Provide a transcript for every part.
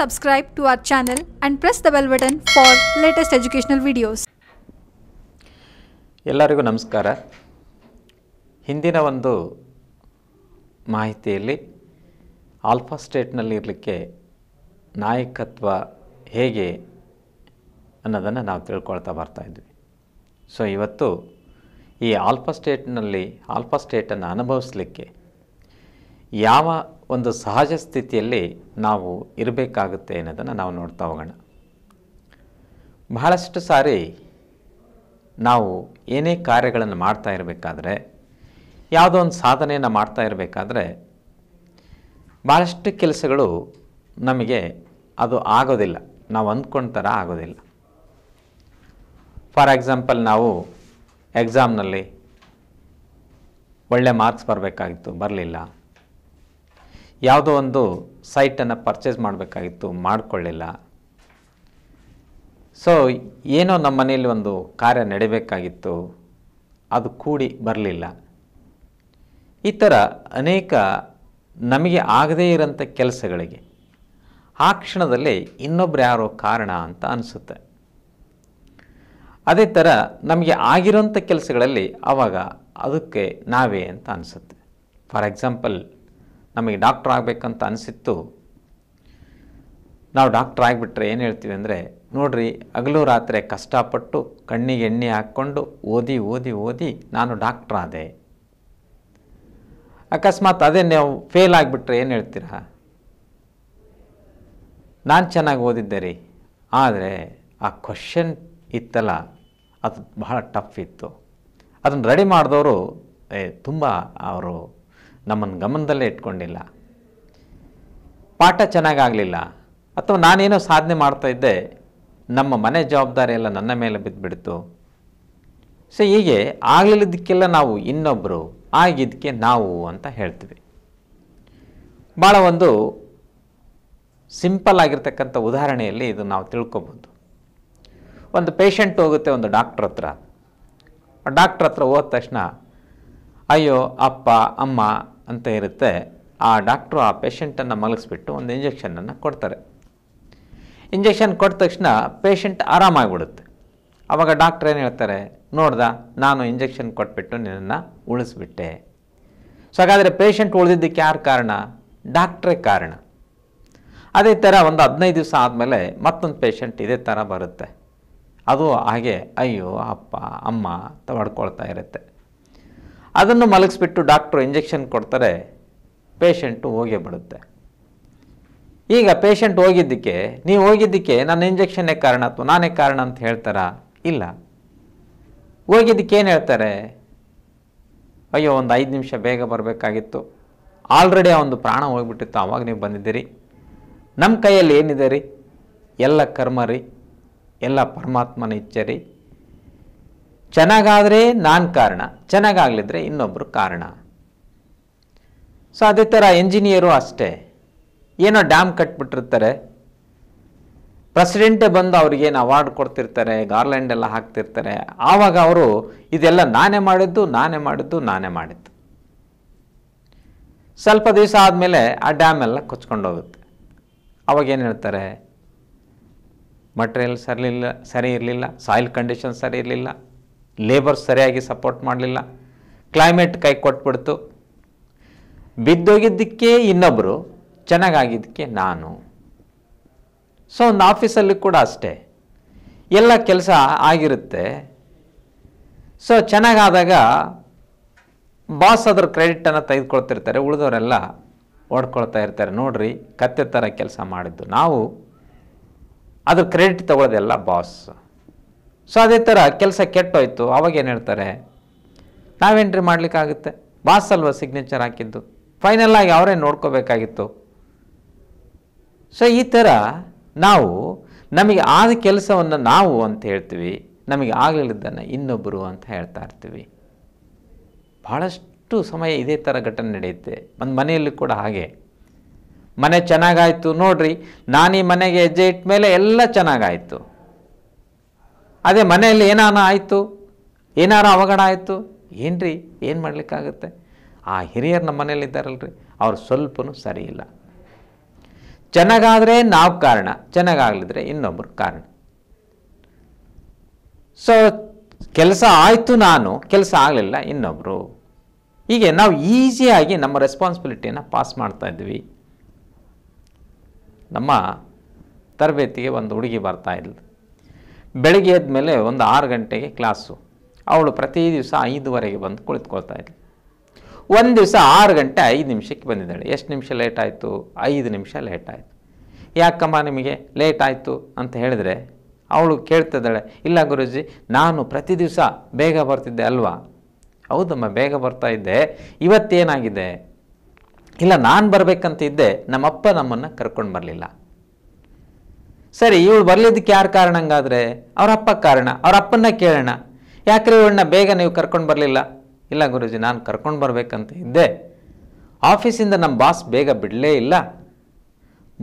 subscribe to our channel and press the bell button for latest educational videos. ಎಲ್ಲರಿಗೂ ನಮಸ್ಕಾರ ಹಿಂದಿನ ಒಂದು ಮಾಹಿತಿಯಲ್ಲಿ alpha ಸ್ಟೇಟ್ನಲ್ಲಿ ಇರಲಿಕ್ಕೆ ನಾಯಕತ್ವ ಹೇಗೆ ಅನ್ನೋದನ್ನು ನಾವು ತಿಳ್ಕೊಳ್ತಾ ಬರ್ತಾಯಿದ್ವಿ ಸೊ ಇವತ್ತು ಈ ಆಲ್ಫಾ ಸ್ಟೇಟ್ನಲ್ಲಿ ಆಲ್ಫಾ ಸ್ಟೇಟನ್ನು ಅನುಭವಿಸಲಿಕ್ಕೆ ಯಾವ ಒಂದು ಸಹಜ ಸ್ಥಿತಿಯಲ್ಲಿ ನಾವು ಇರಬೇಕಾಗುತ್ತೆ ಅನ್ನೋದನ್ನು ನಾವು ನೋಡ್ತಾ ಹೋಗೋಣ ಬಹಳಷ್ಟು ಸಾರಿ ನಾವು ಏನೇ ಕಾರ್ಯಗಳನ್ನು ಮಾಡ್ತಾ ಇರಬೇಕಾದ್ರೆ ಯಾವುದೋ ಒಂದು ಸಾಧನೆಯನ್ನು ಮಾಡ್ತಾ ಇರಬೇಕಾದ್ರೆ ಭಾಳಷ್ಟು ಕೆಲಸಗಳು ನಮಗೆ ಅದು ಆಗೋದಿಲ್ಲ ನಾವು ಅಂದ್ಕೊಂಡ ಥರ ಆಗೋದಿಲ್ಲ ಫಾರ್ ಎಕ್ಸಾಂಪಲ್ ನಾವು ಎಕ್ಸಾಮ್ನಲ್ಲಿ ಒಳ್ಳೆ ಮಾರ್ಕ್ಸ್ ಬರಬೇಕಾಗಿತ್ತು ಬರಲಿಲ್ಲ ಯಾವುದೋ ಒಂದು ಸೈಟನ್ನು ಪರ್ಚೇಸ್ ಮಾಡಬೇಕಾಗಿತ್ತು ಮಾಡಿಕೊಳ್ಳಿಲ್ಲ ಸೊ ಏನೋ ನಮ್ಮ ಮನೆಯಲ್ಲಿ ಒಂದು ಕಾರ್ಯ ನಡಿಬೇಕಾಗಿತ್ತು ಅದು ಕೂಡಿ ಬರಲಿಲ್ಲ ಈ ಥರ ಅನೇಕ ನಮಗೆ ಆಗದೇ ಇರೋಂಥ ಕೆಲಸಗಳಿಗೆ ಆ ಕ್ಷಣದಲ್ಲಿ ಇನ್ನೊಬ್ರು ಯಾರೋ ಕಾರಣ ಅಂತ ಅನಿಸುತ್ತೆ ಅದೇ ಥರ ನಮಗೆ ಆಗಿರೋಂಥ ಕೆಲಸಗಳಲ್ಲಿ ಆವಾಗ ಅದಕ್ಕೆ ನಾವೇ ಅಂತ ಅನಿಸುತ್ತೆ ಫಾರ್ ಎಕ್ಸಾಂಪಲ್ ನಮಗೆ ಡಾಕ್ಟ್ರ್ ಆಗಬೇಕಂತ ಅನಿಸಿತ್ತು ನಾವು ಡಾಕ್ಟ್ರ್ ಆಗಿಬಿಟ್ರೆ ಏನು ಹೇಳ್ತೀವಿ ಅಂದರೆ ನೋಡ್ರಿ ಹಗಲು ರಾತ್ರಿ ಕಷ್ಟಪಟ್ಟು ಕಣ್ಣಿಗೆ ಎಣ್ಣೆ ಹಾಕ್ಕೊಂಡು ಓದಿ ಓದಿ ಓದಿ ನಾನು ಡಾಕ್ಟ್ರ್ ಆದೆ ಅಕಸ್ಮಾತ್ ಅದೇ ನೀವು ಫೇಲ್ ಆಗಿಬಿಟ್ರೆ ಏನು ಹೇಳ್ತೀರಾ ನಾನು ಚೆನ್ನಾಗಿ ಓದಿದ್ದೆ ರೀ ಆದರೆ ಆ ಕ್ವಶನ್ ಇತ್ತಲ್ಲ ಅದು ಬಹಳ ಟಫ್ ಇತ್ತು ಅದನ್ನು ರೆಡಿ ಮಾಡಿದವರು ತುಂಬ ಅವರು ನಮ್ಮನ್ನು ಗಮನದಲ್ಲೇ ಇಟ್ಕೊಂಡಿಲ್ಲ ಪಾಠ ಚೆನ್ನಾಗಾಗಲಿಲ್ಲ ಅಥವಾ ನಾನೇನೋ ಸಾಧನೆ ಮಾಡ್ತಾಯಿದ್ದೆ ನಮ್ಮ ಮನೆ ಜವಾಬ್ದಾರಿ ಎಲ್ಲ ನನ್ನ ಮೇಲೆ ಬಿದ್ದುಬಿಡ್ತು ಸೊ ಹೀಗೆ ಆಗಲಿಲ್ಲದಕ್ಕೆಲ್ಲ ನಾವು ಇನ್ನೊಬ್ಬರು ಆಗಿದ್ದಕ್ಕೆ ನಾವು ಅಂತ ಹೇಳ್ತೀವಿ ಭಾಳ ಒಂದು ಸಿಂಪಲ್ ಆಗಿರ್ತಕ್ಕಂಥ ಉದಾಹರಣೆಯಲ್ಲಿ ಇದು ನಾವು ತಿಳ್ಕೊಬೋದು ಒಂದು ಪೇಷಂಟ್ ಹೋಗುತ್ತೆ ಒಂದು ಡಾಕ್ಟ್ರ್ ಹತ್ರ ಡಾಕ್ಟ್ರ್ ಹತ್ರ ಹೋದ ತಕ್ಷಣ ಅಯ್ಯೋ ಅಪ್ಪ ಅಮ್ಮ ಅಂತ ಇರುತ್ತೆ ಆ ಡಾಕ್ಟ್ರು ಆ ಪೇಷಂಟನ್ನು ಮಲಗಿಸ್ಬಿಟ್ಟು ಒಂದು ಇಂಜೆಕ್ಷನನ್ನು ಕೊಡ್ತಾರೆ ಇಂಜೆಕ್ಷನ್ ಕೊಟ್ಟ ತಕ್ಷಣ ಪೇಷಂಟ್ ಆರಾಮಾಗಿಬಿಡುತ್ತೆ ಆವಾಗ ಡಾಕ್ಟ್ರ್ ಏನು ಹೇಳ್ತಾರೆ ನೋಡ್ದ ನಾನು ಇಂಜೆಕ್ಷನ್ ಕೊಟ್ಬಿಟ್ಟು ನಿನ್ನನ್ನು ಉಳಿಸ್ಬಿಟ್ಟೆ ಸೊ ಹಾಗಾದರೆ ಪೇಷಂಟ್ ಉಳಿದಿದ್ದಕ್ಕೆ ಯಾರು ಕಾರಣ ಡಾಕ್ಟ್ರೇ ಕಾರಣ ಅದೇ ಥರ ಒಂದು ಹದಿನೈದು ದಿವಸ ಆದಮೇಲೆ ಮತ್ತೊಂದು ಪೇಷಂಟ್ ಇದೇ ಥರ ಬರುತ್ತೆ ಅದು ಹಾಗೆ ಅಯ್ಯೋ ಅಪ್ಪ ಅಮ್ಮ ಅಂತ ಇರುತ್ತೆ ಅದನ್ನು ಮಲಗಿಸ್ಬಿಟ್ಟು ಡಾಕ್ಟ್ರು ಇಂಜೆಕ್ಷನ್ ಕೊಡ್ತಾರೆ ಪೇಷಂಟು ಹೋಗೇ ಬಿಡುತ್ತೆ ಈಗ ಪೇಷಂಟ್ ಹೋಗಿದ್ದಕ್ಕೆ ನೀವು ಹೋಗಿದ್ದಕ್ಕೆ ನನ್ನ ಇಂಜೆಕ್ಷನ್ನೇ ಕಾರಣ ಅಥವಾ ನಾನೇ ಕಾರಣ ಅಂತ ಹೇಳ್ತಾರಾ ಇಲ್ಲ ಹೋಗಿದ್ದಕ್ಕೆ ಏನು ಹೇಳ್ತಾರೆ ಅಯ್ಯೋ ಒಂದು ಐದು ನಿಮಿಷ ಬೇಗ ಬರಬೇಕಾಗಿತ್ತು ಆಲ್ರೆಡಿ ಒಂದು ಪ್ರಾಣ ಹೋಗಿಬಿಟ್ಟಿತ್ತು ಆವಾಗ ನೀವು ಬಂದಿದ್ದೀರಿ ನಮ್ಮ ಕೈಯಲ್ಲಿ ಏನಿದೆ ರೀ ಎಲ್ಲ ಕರ್ಮ ರೀ ಎಲ್ಲ ಪರಮಾತ್ಮನ ಇಚ್ಛೆ ರೀ ಚೆನ್ನಾಗಾದರೆ ನಾನು ಕಾರಣ ಚೆನ್ನಾಗಾಗಲಿದ್ರೆ ಇನ್ನೊಬ್ಬರು ಕಾರಣ ಸೊ ಅದೇ ಥರ ಎಂಜಿನಿಯರು ಅಷ್ಟೇ ಏನೋ ಡ್ಯಾಮ್ ಕಟ್ಬಿಟ್ಟಿರ್ತಾರೆ ಪ್ರೆಸಿಡೆಂಟೇ ಬಂದು ಅವ್ರಿಗೇನು ಅವಾರ್ಡ್ ಕೊಡ್ತಿರ್ತಾರೆ ಗಾರ್ಲ್ಯಾಂಡ್ ಎಲ್ಲ ಹಾಕ್ತಿರ್ತಾರೆ ಆವಾಗ ಅವರು ಇದೆಲ್ಲ ನಾನೇ ಮಾಡಿದ್ದು ನಾನೇ ಮಾಡಿದ್ದು ನಾನೇ ಮಾಡಿದ್ದು ಸ್ವಲ್ಪ ದಿವಸ ಆದಮೇಲೆ ಆ ಡ್ಯಾಮ್ ಎಲ್ಲ ಕೊಚ್ಕೊಂಡೋಗುತ್ತೆ ಅವಾಗೇನು ಹೇಳ್ತಾರೆ ಮಟ್ರಿಯಲ್ ಸರಿ ಸರಿ ಇರಲಿಲ್ಲ ಸಾಯಿಲ್ ಕಂಡೀಷನ್ ಸರಿ ಇರಲಿಲ್ಲ ಲೇಬರ್ ಸರಿಯಾಗಿ ಸಪೋರ್ಟ್ ಮಾಡಲಿಲ್ಲ ಕ್ಲೈಮೇಟ್ ಕೈ ಕೊಟ್ಬಿಡ್ತು ಬಿದ್ದೋಗಿದ್ದಕ್ಕೆ ಇನ್ನೊಬ್ಬರು ಚೆನ್ನಾಗಾಗಿದ್ದಕ್ಕೆ ನಾನು ಸೊ ಒಂದು ಆಫೀಸಲ್ಲಿ ಕೂಡ ಅಷ್ಟೇ ಎಲ್ಲ ಕೆಲಸ ಆಗಿರುತ್ತೆ ಸೊ ಚೆನ್ನಾಗಾದಾಗ ಬಾಸ್ ಅದ್ರ ಕ್ರೆಡಿಟನ್ನು ತೆಗೆದುಕೊಳ್ತಿರ್ತಾರೆ ಉಳಿದವರೆಲ್ಲ ಓಡ್ಕೊಳ್ತಾ ಇರ್ತಾರೆ ನೋಡ್ರಿ ಕತ್ತೆ ಥರ ಕೆಲಸ ಮಾಡಿದ್ದು ನಾವು ಅದ್ರ ಕ್ರೆಡಿಟ್ ತಗೊಳ್ಳೋದೆಲ್ಲ ಬಾಸ್ ಸೊ ಅದೇ ಥರ ಕೆಲಸ ಕೆಟ್ಟೋಯ್ತು ಏನು ಹೇಳ್ತಾರೆ ನಾವೆಂಟ್ರಿ ಮಾಡಲಿಕ್ಕಾಗುತ್ತೆ ಬಾಸ್ ಅಲ್ವಾ ಸಿಗ್ನೇಚರ್ ಹಾಕಿದ್ದು ಫೈನಲ್ ಆಗಿ ಅವರೇ ನೋಡ್ಕೋಬೇಕಾಗಿತ್ತು ಸೊ ಈ ಥರ ನಾವು ನಮಗೆ ಆದ ಕೆಲಸವನ್ನು ನಾವು ಅಂತ ಹೇಳ್ತೀವಿ ನಮಗೆ ಆಗಲಿದ್ದನ್ನು ಇನ್ನೊಬ್ಬರು ಅಂತ ಹೇಳ್ತಾ ಇರ್ತೀವಿ ಭಾಳಷ್ಟು ಸಮಯ ಇದೇ ಥರ ಘಟನೆ ನಡೆಯುತ್ತೆ ಒಂದು ಮನೆಯಲ್ಲಿ ಕೂಡ ಹಾಗೆ ಮನೆ ಚೆನ್ನಾಗಾಯಿತು ನೋಡ್ರಿ ನಾನೀ ಮನೆಗೆ ಹೆಜ್ಜೆ ಇಟ್ಟ ಮೇಲೆ ಎಲ್ಲ ಚೆನ್ನಾಗಾಯಿತು ಅದೇ ಮನೆಯಲ್ಲಿ ಏನಾರ ಆಯಿತು ಏನಾರ ಅವಘಡ ಆಯಿತು ಏನು ರೀ ಏನು ಮಾಡಲಿಕ್ಕಾಗುತ್ತೆ ಆ ಹಿರಿಯರು ನಮ್ಮ ಮನೇಲಿ ಇದ್ದಾರಲ್ರಿ ಅವ್ರು ಸ್ವಲ್ಪ ಸರಿ ಇಲ್ಲ ಚೆನ್ನಾಗಾದರೆ ನಾವು ಕಾರಣ ಚೆನ್ನಾಗಾಗಲಿದ್ರೆ ಇನ್ನೊಬ್ಬರು ಕಾರಣ ಸೊ ಕೆಲಸ ಆಯಿತು ನಾನು ಕೆಲಸ ಆಗಲಿಲ್ಲ ಇನ್ನೊಬ್ಬರು ಹೀಗೆ ನಾವು ಈಸಿಯಾಗಿ ನಮ್ಮ ರೆಸ್ಪಾನ್ಸಿಬಿಲಿಟಿಯನ್ನು ಪಾಸ್ ಮಾಡ್ತಾ ಇದ್ವಿ ನಮ್ಮ ತರಬೇತಿಗೆ ಒಂದು ಹುಡುಗಿ ಬರ್ತಾ ಇದ್ಲು ಬೆಳಗ್ಗೆ ಎದ್ಮೇಲೆ ಒಂದು ಆರು ಗಂಟೆಗೆ ಕ್ಲಾಸು ಅವಳು ಪ್ರತಿ ದಿವಸ ಐದುವರೆಗೆ ಬಂದು ಕುಳಿತುಕೊಳ್ತಾ ಇದ್ಳು ಒಂದು ದಿವಸ ಆರು ಗಂಟೆ ಐದು ನಿಮಿಷಕ್ಕೆ ಬಂದಿದ್ದಾಳೆ ಎಷ್ಟು ನಿಮಿಷ ಲೇಟ್ ಆಯಿತು ಐದು ನಿಮಿಷ ಲೇಟ್ ಆಯಿತು ಯಾಕಮ್ಮ ನಿಮಗೆ ಲೇಟ್ ಆಯಿತು ಅಂತ ಹೇಳಿದರೆ ಅವಳು ಕೇಳ್ತಿದ್ದಾಳೆ ಇಲ್ಲ ಗುರುಜಿ ನಾನು ಪ್ರತಿ ದಿವಸ ಬೇಗ ಬರ್ತಿದ್ದೆ ಅಲ್ವಾ ಹೌದಮ್ಮ ಬೇಗ ಬರ್ತಾ ಇದ್ದೆ ಇವತ್ತೇನಾಗಿದೆ ಇಲ್ಲ ನಾನು ಬರಬೇಕಂತ ಇದ್ದೆ ನಮ್ಮಪ್ಪ ನಮ್ಮನ್ನು ಕರ್ಕೊಂಡು ಬರಲಿಲ್ಲ ಸರಿ ಇವಳು ಬರಲಿದ್ದಕ್ಕೆ ಯಾರು ಕಾರಣ ಹಂಗಾದ್ರೆ ಅವ್ರ ಅಪ್ಪ ಕಾರಣ ಅವ್ರ ಅಪ್ಪನ್ನ ಕೇಳೋಣ ಯಾಕ್ರೆ ಇವಳನ್ನ ಬೇಗ ನೀವು ಕರ್ಕೊಂಡು ಬರಲಿಲ್ಲ ಇಲ್ಲ ಗುರುಜಿ ನಾನು ಕರ್ಕೊಂಡು ಬರಬೇಕಂತ ಇದ್ದೆ ಆಫೀಸಿಂದ ನಮ್ಮ ಬಾಸ್ ಬೇಗ ಬಿಡಲೇ ಇಲ್ಲ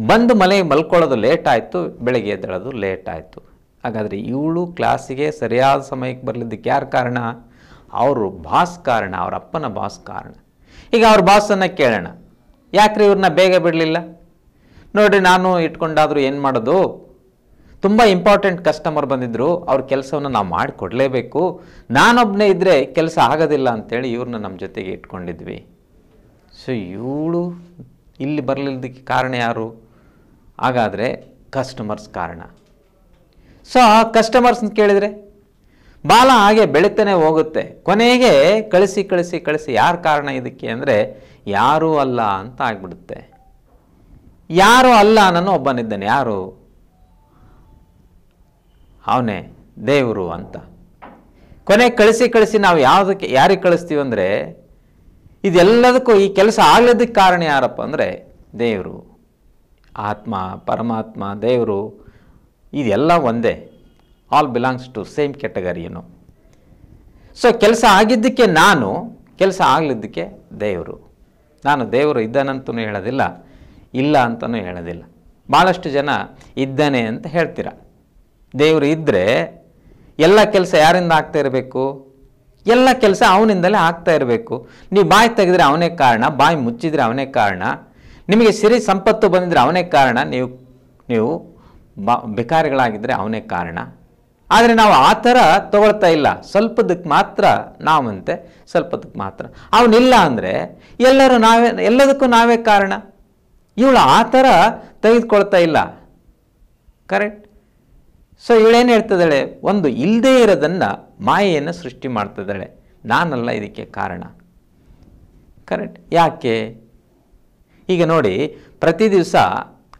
ಬಂದು ಮನೆಗೆ ಮಲ್ಕೊಳ್ಳೋದು ಲೇಟ್ ಆಯಿತು ಬೆಳಗ್ಗೆ ಎದ್ದೇಳೋದು ಲೇಟ್ ಆಯಿತು ಹಾಗಾದರೆ ಇವಳು ಕ್ಲಾಸಿಗೆ ಸರಿಯಾದ ಸಮಯಕ್ಕೆ ಬರಲಿದ್ದಕ್ಕೆ ಯಾರು ಕಾರಣ ಅವರು ಬಾಸ್ ಕಾರಣ ಅವರ ಅಪ್ಪನ ಬಾಸ್ ಕಾರಣ ಈಗ ಅವ್ರ ಬಾಸನ್ನು ಕೇಳೋಣ ಯಾಕ್ರೆ ಇವ್ರನ್ನ ಬೇಗ ಬಿಡಲಿಲ್ಲ ನೋಡಿರಿ ನಾನು ಇಟ್ಕೊಂಡಾದರೂ ಏನು ಮಾಡೋದು ತುಂಬ ಇಂಪಾರ್ಟೆಂಟ್ ಕಸ್ಟಮರ್ ಬಂದಿದ್ದರು ಅವ್ರ ಕೆಲಸವನ್ನು ನಾವು ಮಾಡಿಕೊಡ್ಲೇಬೇಕು ನಾನೊಬ್ಬನೇ ಇದ್ದರೆ ಕೆಲಸ ಆಗೋದಿಲ್ಲ ಅಂತೇಳಿ ಇವ್ರನ್ನ ನಮ್ಮ ಜೊತೆಗೆ ಇಟ್ಕೊಂಡಿದ್ವಿ ಸೊ ಇವಳು ಇಲ್ಲಿ ಬರಲಿಲ್ಲದಕ್ಕೆ ಕಾರಣ ಯಾರು ಹಾಗಾದರೆ ಕಸ್ಟಮರ್ಸ್ ಕಾರಣ ಸೊ ಆ ಕಸ್ಟಮರ್ಸ್ನ ಕೇಳಿದರೆ ಬಾಲ ಹಾಗೆ ಬೆಳೀತಾನೆ ಹೋಗುತ್ತೆ ಕೊನೆಗೆ ಕಳಿಸಿ ಕಳಿಸಿ ಕಳಿಸಿ ಯಾರ ಕಾರಣ ಇದಕ್ಕೆ ಅಂದರೆ ಯಾರೂ ಅಲ್ಲ ಅಂತ ಆಗ್ಬಿಡುತ್ತೆ ಯಾರು ಅಲ್ಲ ನಾನು ಒಬ್ಬನಿದ್ದಾನೆ ಯಾರು ಅವನೇ ದೇವರು ಅಂತ ಕೊನೆ ಕಳಿಸಿ ಕಳಿಸಿ ನಾವು ಯಾವುದಕ್ಕೆ ಯಾರಿಗೆ ಕಳಿಸ್ತೀವಿ ಅಂದರೆ ಇದೆಲ್ಲದಕ್ಕೂ ಈ ಕೆಲಸ ಆಗ್ಲಿದ್ದಕ್ಕೆ ಕಾರಣ ಯಾರಪ್ಪ ಅಂದರೆ ದೇವರು ಆತ್ಮ ಪರಮಾತ್ಮ ದೇವರು ಇದೆಲ್ಲ ಒಂದೇ all belongs to same category so ಕೆಲಸ ಆಗಿದ್ದಕ್ಕೆ ನಾನು ಕೆಲಸ ಆಗಲಿದ್ದಕ್ಕೆ ದೇವರು ನಾನು ದೇವರು ಇದ್ದಾನಂತೂ ಹೇಳೋದಿಲ್ಲ ಇಲ್ಲ ಅಂತಲೂ ಹೇಳೋದಿಲ್ಲ ಭಾಳಷ್ಟು ಜನ ಇದ್ದಾನೆ ಅಂತ ಹೇಳ್ತೀರ ದೇವರು ಇದ್ದರೆ ಎಲ್ಲ ಕೆಲಸ ಯಾರಿಂದ ಆಗ್ತಾ ಇರಬೇಕು ಎಲ್ಲ ಕೆಲಸ ಅವನಿಂದಲೇ ಆಗ್ತಾ ಇರಬೇಕು ನೀವು ಬಾಯಿ ತೆಗೆದ್ರೆ ಅವನೇ ಕಾರಣ ಬಾಯಿ ಮುಚ್ಚಿದರೆ ಅವನೇ ಕಾರಣ ನಿಮಗೆ ಸಿರಿ ಸಂಪತ್ತು ಬಂದಿದ್ರೆ ಅವನೇ ಕಾರಣ ನೀವು ನೀವು ಬಾ ಬೇಕಾರಿಗಳಾಗಿದ್ದರೆ ಅವನೇ ಕಾರಣ ಆದರೆ ನಾವು ಆ ಥರ ತಗೊಳ್ತಾ ಇಲ್ಲ ಸ್ವಲ್ಪದಕ್ಕೆ ಮಾತ್ರ ನಾವಂತೆ ಸ್ವಲ್ಪದಕ್ಕೆ ಮಾತ್ರ ಅವನಿಲ್ಲ ಅಂದರೆ ಎಲ್ಲರೂ ನಾವೇ ಎಲ್ಲದಕ್ಕೂ ನಾವೇ ಕಾರಣ ಇವಳು ಆ ಥರ ತೆಗೆದುಕೊಳ್ತಾ ಇಲ್ಲ ಕರೆಕ್ಟ್ ಸೊ ಇವಳೇನು ಹೇಳ್ತಿದ್ದಾಳೆ ಒಂದು ಇಲ್ಲದೇ ಇರೋದನ್ನು ಮಾಯೆಯನ್ನು ಸೃಷ್ಟಿ ಮಾಡ್ತಿದ್ದಾಳೆ ನಾನಲ್ಲ ಇದಕ್ಕೆ ಕಾರಣ ಕರೆಕ್ಟ್ ಯಾಕೆ ಈಗ ನೋಡಿ ಪ್ರತಿ ದಿವಸ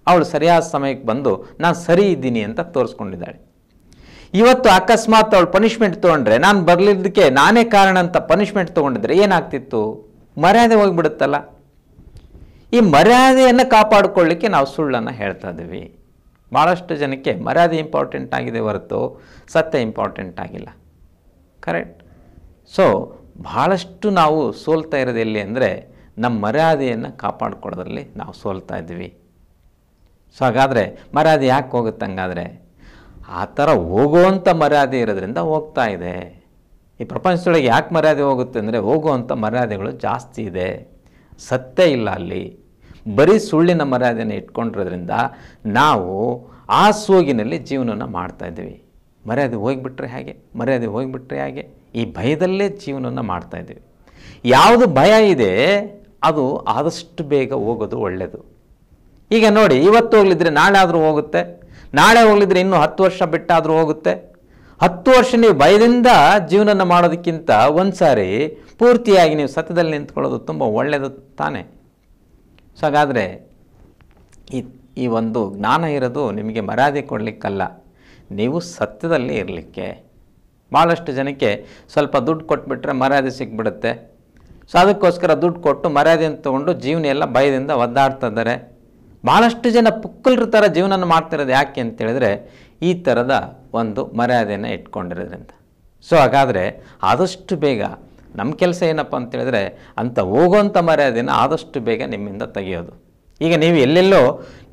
ಅವಳು ಸರಿಯಾದ ಸಮಯಕ್ಕೆ ಬಂದು ನಾನು ಸರಿ ಇದ್ದೀನಿ ಅಂತ ತೋರಿಸ್ಕೊಂಡಿದ್ದಾಳೆ ಇವತ್ತು ಅಕಸ್ಮಾತ್ ಅವಳು ಪನಿಷ್ಮೆಂಟ್ ತೊಗೊಂಡ್ರೆ ನಾನು ಬರಲಿದ್ದಕ್ಕೆ ನಾನೇ ಕಾರಣ ಅಂತ ಪನಿಷ್ಮೆಂಟ್ ತೊಗೊಂಡಿದ್ರೆ ಏನಾಗ್ತಿತ್ತು ಮರ್ಯಾದೆ ಹೋಗಿಬಿಡುತ್ತಲ್ಲ ಈ ಮರ್ಯಾದೆಯನ್ನು ಕಾಪಾಡಿಕೊಳ್ಳಿಕ್ಕೆ ನಾವು ಸುಳ್ಳನ್ನು ಹೇಳ್ತಾ ಇದ್ದೀವಿ ಭಾಳಷ್ಟು ಜನಕ್ಕೆ ಮರ್ಯಾದೆ ಇಂಪಾರ್ಟೆಂಟ್ ಆಗಿದೆ ಹೊರತು ಸತ್ಯ ಇಂಪಾರ್ಟೆಂಟ್ ಆಗಿಲ್ಲ ಕರೆಕ್ಟ್ ಸೊ ಭಾಳಷ್ಟು ನಾವು ಸೋಲ್ತಾ ಇರೋದು ಎಲ್ಲಿ ಅಂದರೆ ನಮ್ಮ ಮರ್ಯಾದೆಯನ್ನು ಕಾಪಾಡ್ಕೊಳ್ಳೋದ್ರಲ್ಲಿ ನಾವು ಸೋಲ್ತಾ ಇದ್ವಿ ಸೊ ಹಾಗಾದರೆ ಮರ್ಯಾದೆ ಯಾಕೆ ಹೋಗುತ್ತೆ ಹಂಗಾದರೆ ಆ ಥರ ಹೋಗುವಂಥ ಮರ್ಯಾದೆ ಇರೋದ್ರಿಂದ ಹೋಗ್ತಾ ಇದೆ ಈ ಪ್ರಪಂಚದೊಳಗೆ ಯಾಕೆ ಮರ್ಯಾದೆ ಹೋಗುತ್ತೆ ಅಂದರೆ ಹೋಗುವಂಥ ಮರ್ಯಾದೆಗಳು ಜಾಸ್ತಿ ಇದೆ ಸತ್ಯ ಇಲ್ಲ ಅಲ್ಲಿ ಬರೀ ಸುಳ್ಳಿನ ಮರ್ಯಾದೆಯನ್ನು ಇಟ್ಕೊಂಡಿರೋದ್ರಿಂದ ನಾವು ಆ ಸೋಗಿನಲ್ಲಿ ಜೀವನನ ಮಾಡ್ತಾಯಿದ್ದೀವಿ ಮರ್ಯಾದೆ ಹೋಗಿಬಿಟ್ರೆ ಹೇಗೆ ಮರ್ಯಾದೆ ಹೋಗಿಬಿಟ್ರೆ ಹೇಗೆ ಈ ಭಯದಲ್ಲೇ ಜೀವನವನ್ನು ಮಾಡ್ತಾಯಿದ್ದೀವಿ ಯಾವುದು ಭಯ ಇದೆ ಅದು ಆದಷ್ಟು ಬೇಗ ಹೋಗೋದು ಒಳ್ಳೆಯದು ಈಗ ನೋಡಿ ಇವತ್ತು ಹೋಗ್ಲಿದ್ರೆ ನಾಳೆ ಆದರೂ ಹೋಗುತ್ತೆ ನಾಳೆ ಹೋಗ್ಲಿದ್ರೆ ಇನ್ನೂ ಹತ್ತು ವರ್ಷ ಬಿಟ್ಟಾದರೂ ಹೋಗುತ್ತೆ ಹತ್ತು ವರ್ಷ ನೀವು ಭಯದಿಂದ ಜೀವನ ಮಾಡೋದಕ್ಕಿಂತ ಒಂದು ಸಾರಿ ಪೂರ್ತಿಯಾಗಿ ನೀವು ಸತ್ಯದಲ್ಲಿ ನಿಂತ್ಕೊಳ್ಳೋದು ತುಂಬ ಒಳ್ಳೆಯದು ತಾನೆ ಸೊ ಹಾಗಾದರೆ ಈ ಈ ಒಂದು ಜ್ಞಾನ ಇರೋದು ನಿಮಗೆ ಮರ್ಯಾದೆ ಕೊಡಲಿಕ್ಕಲ್ಲ ನೀವು ಸತ್ಯದಲ್ಲಿ ಇರಲಿಕ್ಕೆ ಭಾಳಷ್ಟು ಜನಕ್ಕೆ ಸ್ವಲ್ಪ ದುಡ್ಡು ಕೊಟ್ಬಿಟ್ರೆ ಮರ್ಯಾದೆ ಸಿಕ್ಬಿಡುತ್ತೆ ಸೊ ಅದಕ್ಕೋಸ್ಕರ ದುಡ್ಡು ಕೊಟ್ಟು ಮರ್ಯಾದೆಯನ್ನು ತೊಗೊಂಡು ಜೀವನ ಎಲ್ಲ ಭಯದಿಂದ ಒದ್ದಾಡ್ತಾ ಇದ್ದಾರೆ ಭಾಳಷ್ಟು ಜನ ಪುಕ್ಕಲ್ರ ಥರ ಜೀವನ ಮಾಡ್ತಿರೋದು ಯಾಕೆ ಅಂತೇಳಿದ್ರೆ ಈ ಥರದ ಒಂದು ಮರ್ಯಾದೆಯನ್ನು ಇಟ್ಕೊಂಡಿರೋದ್ರಿಂದ ಸೊ ಹಾಗಾದರೆ ಆದಷ್ಟು ಬೇಗ ನಮ್ಮ ಕೆಲಸ ಏನಪ್ಪ ಅಂತೇಳಿದ್ರೆ ಅಂಥ ಹೋಗುವಂಥ ಮರ್ಯಾದೆನ ಆದಷ್ಟು ಬೇಗ ನಿಮ್ಮಿಂದ ತೆಗೆಯೋದು ಈಗ ನೀವು ಎಲ್ಲೆಲ್ಲೋ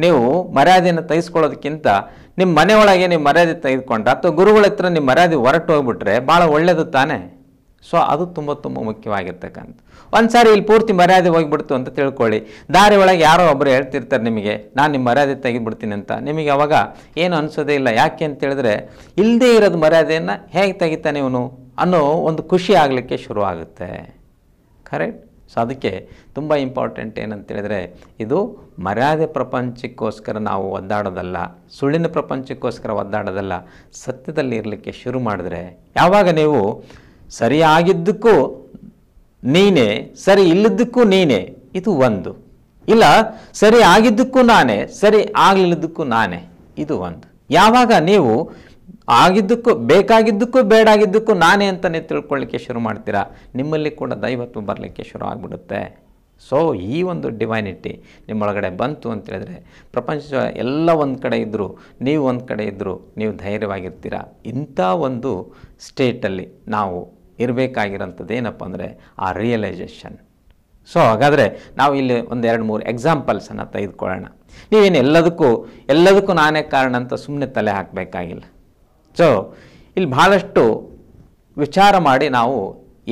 ನೀವು ಮರ್ಯಾದೆಯನ್ನು ತೆಗೆಸ್ಕೊಳ್ಳೋದಕ್ಕಿಂತ ನಿಮ್ಮ ಮನೆಯೊಳಗೆ ನೀವು ಮರ್ಯಾದೆ ತೆಗೆದುಕೊಂಡ್ರೆ ಅಥವಾ ಗುರುಗಳ ಹತ್ರ ನಿಮ್ಮ ಮರ್ಯಾದೆ ಹೊರಟು ಹೋಗ್ಬಿಟ್ರೆ ಭಾಳ ಒಳ್ಳೆಯದು ತಾನೇ ಸೊ ಅದು ತುಂಬ ತುಂಬ ಮುಖ್ಯವಾಗಿರ್ತಕ್ಕಂಥ ಒಂದು ಸಾರಿ ಇಲ್ಲಿ ಪೂರ್ತಿ ಮರ್ಯಾದೆ ಹೋಗಿಬಿಡ್ತು ಅಂತ ತಿಳ್ಕೊಳ್ಳಿ ದಾರಿ ಒಳಗೆ ಯಾರೋ ಒಬ್ಬರು ಹೇಳ್ತಿರ್ತಾರೆ ನಿಮಗೆ ನಾನು ನಿಮ್ಮ ಮರ್ಯಾದೆ ತೆಗೆದುಬಿಡ್ತೀನಿ ಅಂತ ನಿಮಗೆ ಅವಾಗ ಏನು ಅನಿಸೋದೇ ಇಲ್ಲ ಯಾಕೆ ಅಂತ ಹೇಳಿದ್ರೆ ಇಲ್ಲದೇ ಇರೋದು ಮರ್ಯಾದೆಯನ್ನು ಹೇಗೆ ತೆಗಿತಾನೆ ಇವನು ಅನ್ನೋ ಒಂದು ಖುಷಿ ಆಗಲಿಕ್ಕೆ ಶುರು ಆಗುತ್ತೆ ಕರೆಕ್ಟ್ ಸೊ ಅದಕ್ಕೆ ತುಂಬ ಇಂಪಾರ್ಟೆಂಟ್ ಏನಂತೇಳಿದರೆ ಇದು ಮರ್ಯಾದೆ ಪ್ರಪಂಚಕ್ಕೋಸ್ಕರ ನಾವು ಒದ್ದಾಡೋದಲ್ಲ ಸುಳ್ಳಿನ ಪ್ರಪಂಚಕ್ಕೋಸ್ಕರ ಒದ್ದಾಡೋದಲ್ಲ ಸತ್ಯದಲ್ಲಿ ಇರಲಿಕ್ಕೆ ಶುರು ಮಾಡಿದ್ರೆ ಯಾವಾಗ ನೀವು ಸರಿಯಾಗಿದ್ದಕ್ಕೂ ನೀನೇ ಸರಿ ಇಲ್ಲದಕ್ಕೂ ನೀನೇ ಇದು ಒಂದು ಇಲ್ಲ ಸರಿ ಆಗಿದ್ದಕ್ಕೂ ನಾನೇ ಸರಿ ಆಗಲಿಲ್ಲದಕ್ಕೂ ನಾನೇ ಇದು ಒಂದು ಯಾವಾಗ ನೀವು ಆಗಿದ್ದಕ್ಕೂ ಬೇಕಾಗಿದ್ದಕ್ಕೂ ಬೇಡಾಗಿದ್ದಕ್ಕೂ ನಾನೇ ಅಂತಲೇ ತಿಳ್ಕೊಳ್ಳಿಕ್ಕೆ ಶುರು ಮಾಡ್ತೀರಾ ನಿಮ್ಮಲ್ಲಿ ಕೂಡ ದೈವತ್ವ ಬರಲಿಕ್ಕೆ ಶುರು ಆಗಿಬಿಡುತ್ತೆ ಸೊ ಈ ಒಂದು ಡಿವೈನಿಟಿ ನಿಮ್ಮೊಳಗಡೆ ಬಂತು ಅಂತ ಹೇಳಿದ್ರೆ ಪ್ರಪಂಚ ಎಲ್ಲ ಒಂದು ಕಡೆ ಇದ್ದರೂ ನೀವು ಒಂದು ಕಡೆ ಇದ್ದರೂ ನೀವು ಧೈರ್ಯವಾಗಿರ್ತೀರ ಇಂಥ ಒಂದು ಸ್ಟೇಟಲ್ಲಿ ನಾವು ಇರಬೇಕಾಗಿರೋಂಥದ್ದು ಏನಪ್ಪ ಅಂದರೆ ಆ ರಿಯಲೈಸೇಷನ್ ಸೊ ಹಾಗಾದರೆ ನಾವು ಇಲ್ಲಿ ಒಂದು ಎರಡು ಮೂರು ಎಕ್ಸಾಂಪಲ್ಸನ್ನು ತೆಗೆದುಕೊಳ್ಳೋಣ ನೀವೇನು ಎಲ್ಲದಕ್ಕೂ ಎಲ್ಲದಕ್ಕೂ ನಾನೇ ಕಾರಣ ಅಂತ ಸುಮ್ಮನೆ ತಲೆ ಹಾಕಬೇಕಾಗಿಲ್ಲ ಸೊ ಇಲ್ಲಿ ಭಾಳಷ್ಟು ವಿಚಾರ ಮಾಡಿ ನಾವು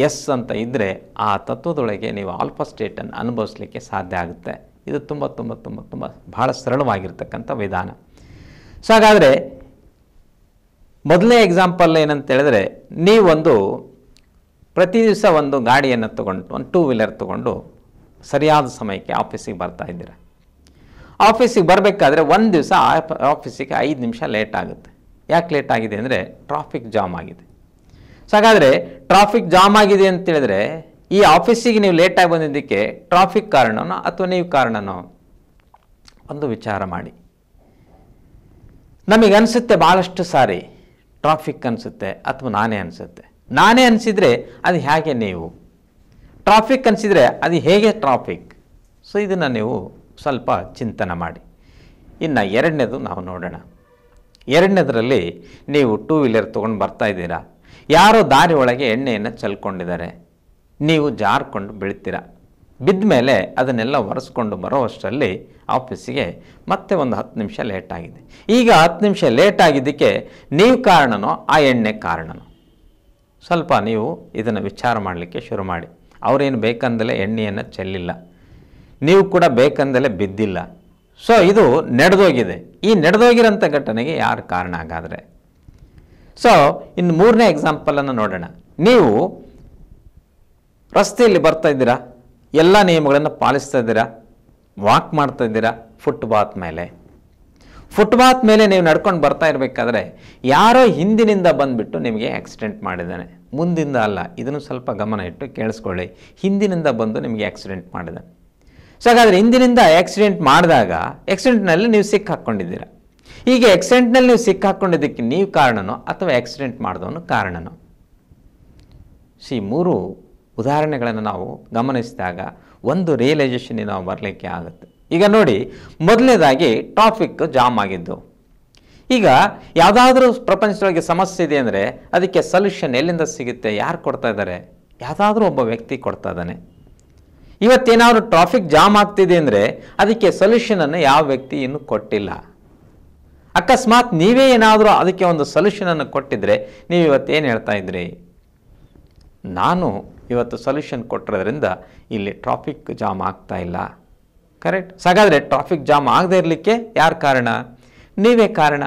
ಎಸ್ ಅಂತ ಇದ್ದರೆ ಆ ತತ್ವದೊಳಗೆ ನೀವು ಆಲ್ಫಾ ಸ್ಟೇಟನ್ನು ಅನುಭವಿಸ್ಲಿಕ್ಕೆ ಸಾಧ್ಯ ಆಗುತ್ತೆ ಇದು ತುಂಬ ತುಂಬ ತುಂಬ ತುಂಬ ಭಾಳ ಸರಳವಾಗಿರ್ತಕ್ಕಂಥ ವಿಧಾನ ಸೊ ಹಾಗಾದರೆ ಮೊದಲನೇ ಎಕ್ಸಾಂಪಲ್ ಏನಂತ ಹೇಳಿದ್ರೆ ನೀವೊಂದು ಪ್ರತಿ ದಿವಸ ಒಂದು ಗಾಡಿಯನ್ನು ತಗೊಂಡು ಒಂದು ಟೂ ವೀಲರ್ ತಗೊಂಡು ಸರಿಯಾದ ಸಮಯಕ್ಕೆ ಆಫೀಸಿಗೆ ಬರ್ತಾ ಇದ್ದೀರ ಆಫೀಸಿಗೆ ಬರಬೇಕಾದ್ರೆ ಒಂದು ದಿವಸ ಆಫೀಸಿಗೆ ಐದು ನಿಮಿಷ ಲೇಟ್ ಆಗುತ್ತೆ ಯಾಕೆ ಲೇಟ್ ಆಗಿದೆ ಅಂದರೆ ಟ್ರಾಫಿಕ್ ಜಾಮ್ ಆಗಿದೆ ಸೊ ಹಾಗಾದರೆ ಟ್ರಾಫಿಕ್ ಜಾಮ್ ಆಗಿದೆ ಅಂತೇಳಿದ್ರೆ ಈ ಆಫೀಸಿಗೆ ನೀವು ಲೇಟಾಗಿ ಬಂದಿದ್ದಕ್ಕೆ ಟ್ರಾಫಿಕ್ ಕಾರಣನೋ ಅಥವಾ ನೀವು ಕಾರಣನೋ ಒಂದು ವಿಚಾರ ಮಾಡಿ ನಮಗೆ ಅನಿಸುತ್ತೆ ಭಾಳಷ್ಟು ಸಾರಿ ಟ್ರಾಫಿಕ್ ಅನಿಸುತ್ತೆ ಅಥವಾ ನಾನೇ ಅನಿಸುತ್ತೆ ನಾನೇ ಅನಿಸಿದರೆ ಅದು ಹೇಗೆ ನೀವು ಟ್ರಾಫಿಕ್ ಅನಿಸಿದರೆ ಅದು ಹೇಗೆ ಟ್ರಾಫಿಕ್ ಸೊ ಇದನ್ನು ನೀವು ಸ್ವಲ್ಪ ಚಿಂತನೆ ಮಾಡಿ ಇನ್ನು ಎರಡನೇದು ನಾವು ನೋಡೋಣ ಎರಡನೇದರಲ್ಲಿ ನೀವು ಟೂ ವೀಲರ್ ತೊಗೊಂಡು ಬರ್ತಾ ಇದ್ದೀರಾ ಯಾರೋ ದಾರಿ ಒಳಗೆ ಎಣ್ಣೆಯನ್ನು ಚಲ್ಕೊಂಡಿದ್ದಾರೆ ನೀವು ಜಾರ್ಕೊಂಡು ಬೀಳ್ತೀರ ಬಿದ್ದ ಮೇಲೆ ಅದನ್ನೆಲ್ಲ ಒರೆಸ್ಕೊಂಡು ಬರೋವಷ್ಟರಲ್ಲಿ ಆಫೀಸಿಗೆ ಮತ್ತೆ ಒಂದು ಹತ್ತು ನಿಮಿಷ ಲೇಟ್ ಆಗಿದೆ ಈಗ ಹತ್ತು ನಿಮಿಷ ಲೇಟ್ ಆಗಿದ್ದಕ್ಕೆ ನೀವು ಕಾರಣನೋ ಆ ಎಣ್ಣೆ ಕಾರಣನೋ ಸ್ವಲ್ಪ ನೀವು ಇದನ್ನು ವಿಚಾರ ಮಾಡಲಿಕ್ಕೆ ಶುರು ಮಾಡಿ ಅವರೇನು ಬೇಕಂದಲೇ ಎಣ್ಣೆಯನ್ನು ಚೆಲ್ಲಿಲ್ಲ ನೀವು ಕೂಡ ಬೇಕಂದಲೇ ಬಿದ್ದಿಲ್ಲ ಸೊ ಇದು ನಡೆದೋಗಿದೆ ಈ ನಡೆದೋಗಿರೋಂಥ ಘಟನೆಗೆ ಯಾರು ಕಾರಣ ಹಾಗಾದರೆ ಸೊ ಇನ್ನು ಮೂರನೇ ಎಕ್ಸಾಂಪಲನ್ನು ನೋಡೋಣ ನೀವು ರಸ್ತೆಯಲ್ಲಿ ಬರ್ತಾ ಇದ್ದೀರಾ ಎಲ್ಲ ನಿಯಮಗಳನ್ನು ಪಾಲಿಸ್ತಾ ಇದ್ದೀರಾ ವಾಕ್ ಮಾಡ್ತಾ ಇದ್ದೀರಾ ಫುಟ್ಪಾತ್ ಮೇಲೆ ಫುಟ್ಪಾತ್ ಮೇಲೆ ನೀವು ನಡ್ಕೊಂಡು ಬರ್ತಾ ಇರಬೇಕಾದ್ರೆ ಯಾರೋ ಹಿಂದಿನಿಂದ ಬಂದುಬಿಟ್ಟು ನಿಮಗೆ ಆಕ್ಸಿಡೆಂಟ್ ಮಾಡಿದ್ದಾನೆ ಮುಂದಿಂದ ಅಲ್ಲ ಇದನ್ನು ಸ್ವಲ್ಪ ಗಮನ ಇಟ್ಟು ಕೇಳಿಸ್ಕೊಳ್ಳಿ ಹಿಂದಿನಿಂದ ಬಂದು ನಿಮಗೆ ಆಕ್ಸಿಡೆಂಟ್ ಮಾಡಿದ್ದಾನೆ ಸೊ ಹಾಗಾದರೆ ಹಿಂದಿನಿಂದ ಆ್ಯಕ್ಸಿಡೆಂಟ್ ಮಾಡಿದಾಗ ಆಕ್ಸಿಡೆಂಟ್ನಲ್ಲಿ ನೀವು ಸಿಕ್ಕಾಕ್ಕೊಂಡಿದ್ದೀರ ಹಾಕ್ಕೊಂಡಿದ್ದೀರ ಹೀಗೆ ಆಕ್ಸಿಡೆಂಟ್ನಲ್ಲಿ ನೀವು ಸಿಕ್ಕಾಕ್ಕೊಂಡಿದ್ದಕ್ಕೆ ಹಾಕ್ಕೊಂಡಿದ್ದಕ್ಕೆ ನೀವು ಕಾರಣನೋ ಅಥವಾ ಆ್ಯಕ್ಸಿಡೆಂಟ್ ಮಾಡಿದವನು ಕಾರಣನೋ ಸಿ ಮೂರು ಉದಾಹರಣೆಗಳನ್ನು ನಾವು ಗಮನಿಸಿದಾಗ ಒಂದು ರಿಯಲೈಸೇಷನ್ ನಾವು ಬರಲಿಕ್ಕೆ ಆಗುತ್ತೆ ಈಗ ನೋಡಿ ಮೊದಲನೇದಾಗಿ ಟ್ರಾಫಿಕ್ ಜಾಮ್ ಆಗಿದ್ದು ಈಗ ಯಾವುದಾದ್ರೂ ಪ್ರಪಂಚದೊಳಗೆ ಸಮಸ್ಯೆ ಇದೆ ಅಂದರೆ ಅದಕ್ಕೆ ಸೊಲ್ಯೂಷನ್ ಎಲ್ಲಿಂದ ಸಿಗುತ್ತೆ ಯಾರು ಕೊಡ್ತಾ ಇದ್ದಾರೆ ಯಾವುದಾದ್ರೂ ಒಬ್ಬ ವ್ಯಕ್ತಿ ಕೊಡ್ತಾ ಇದ್ದಾನೆ ಇವತ್ತೇನಾದರೂ ಟ್ರಾಫಿಕ್ ಜಾಮ್ ಆಗ್ತಿದೆ ಅಂದರೆ ಅದಕ್ಕೆ ಸೊಲ್ಯೂಷನನ್ನು ಯಾವ ವ್ಯಕ್ತಿ ಇನ್ನೂ ಕೊಟ್ಟಿಲ್ಲ ಅಕಸ್ಮಾತ್ ನೀವೇ ಏನಾದರೂ ಅದಕ್ಕೆ ಒಂದು ಸೊಲ್ಯೂಷನನ್ನು ಕೊಟ್ಟಿದ್ರೆ ನೀವು ಇವತ್ತೇನು ಹೇಳ್ತಾ ಇದ್ರಿ ನಾನು ಇವತ್ತು ಸೊಲ್ಯೂಷನ್ ಕೊಟ್ಟಿರೋದ್ರಿಂದ ಇಲ್ಲಿ ಟ್ರಾಫಿಕ್ ಜಾಮ್ ಆಗ್ತಾ ಇಲ್ಲ ಕರೆಕ್ಟ್ ಹಾಗಾದರೆ ಟ್ರಾಫಿಕ್ ಜಾಮ್ ಆಗದೆ ಇರಲಿಕ್ಕೆ ಯಾರು ಕಾರಣ ನೀವೇ ಕಾರಣ